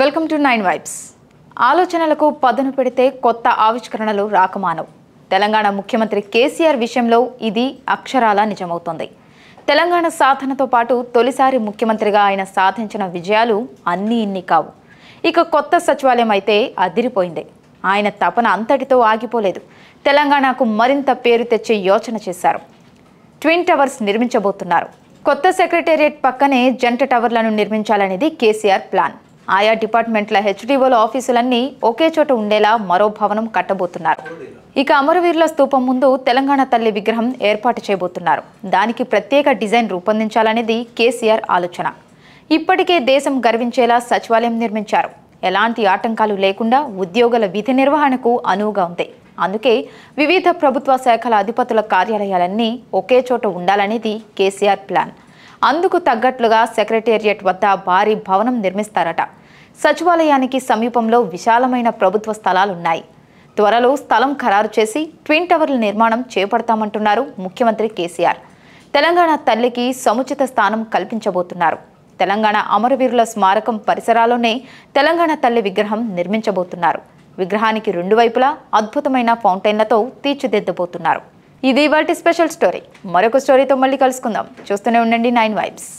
welcome to nine vibes ఆలోచనలకు పదును పెడితే కొత్త ఆవిష్కరణలు రాకమానవు తెలంగాణ ముఖ్యమంత్రి కేసీఆర్ విషయంలో ఇది అక్షరాల నిజమవుతుంది తెలంగాణ సాధనతో పాటు తొలిసారి ముఖ్యమంత్రిగా ఆయన సాధించిన విజయాలు అన్నీ ఇన్ని కావు ఇక కొత్త సచివాలయం అయితే అదిరిపోయింది ఆయన తపన అంతటితో ఆగిపోలేదు తెలంగాణకు మరింత పేరు తెచ్చే యోచన చేశారు ట్విన్ టవర్స్ నిర్మించబోతున్నారు కొత్త సెక్రటేరియట్ పక్కనే జంట టవర్లను నిర్మించాలనేది కేసీఆర్ ప్లాన్ ఆయా డిపార్ట్మెంట్ల హెచ్డీఓల ఆఫీసులన్నీ ఒకే చోట ఉండేలా మరో భవనం కట్టబోతున్నారు ఇక అమరవీరుల స్థూపం ముందు తెలంగాణ తల్లి విగ్రహం ఏర్పాటు చేయబోతున్నారు దానికి ప్రత్యేక డిజైన్ రూపొందించాలనేది కేసీఆర్ ఆలోచన ఇప్పటికే దేశం గర్వించేలా సచివాలయం నిర్మించారు ఎలాంటి ఆటంకాలు లేకుండా ఉద్యోగుల విధి నిర్వహణకు అనువుగా ఉంది అందుకే వివిధ ప్రభుత్వ శాఖల అధిపతుల కార్యాలయాలన్నీ ఒకే చోట ఉండాలనేది కేసీఆర్ ప్లాన్ అందుకు తగ్గట్లుగా సెక్రటేరియట్ వద్ద భారీ భవనం నిర్మిస్తారట సచివాలయానికి సమీపంలో విశాలమైన ప్రభుత్వ స్థలాలున్నాయి త్వరలో స్థలం ఖరారు చేసి ట్విన్ టవర్ల నిర్మాణం చేపడతామంటున్నారు ముఖ్యమంత్రి కేసీఆర్ తెలంగాణ తల్లికి సముచిత స్థానం కల్పించబోతున్నారు తెలంగాణ అమరవీరుల స్మారకం పరిసరాల్లోనే తెలంగాణ తల్లి విగ్రహం నిర్మించబోతున్నారు విగ్రహానికి రెండు వైపులా అద్భుతమైన ఫౌంటైన్లతో తీర్చిదిద్దబోతున్నారు ఇది వాటి స్పెషల్ స్టోరీ మరొక స్టోరీతో మళ్ళీ కలుసుకుందాం చూస్తూనే ఉండండి నైన్ వైబ్స్